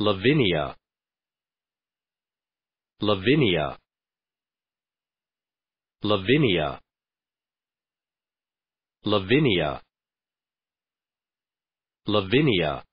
Lavinia Lavinia Lavinia Lavinia Lavinia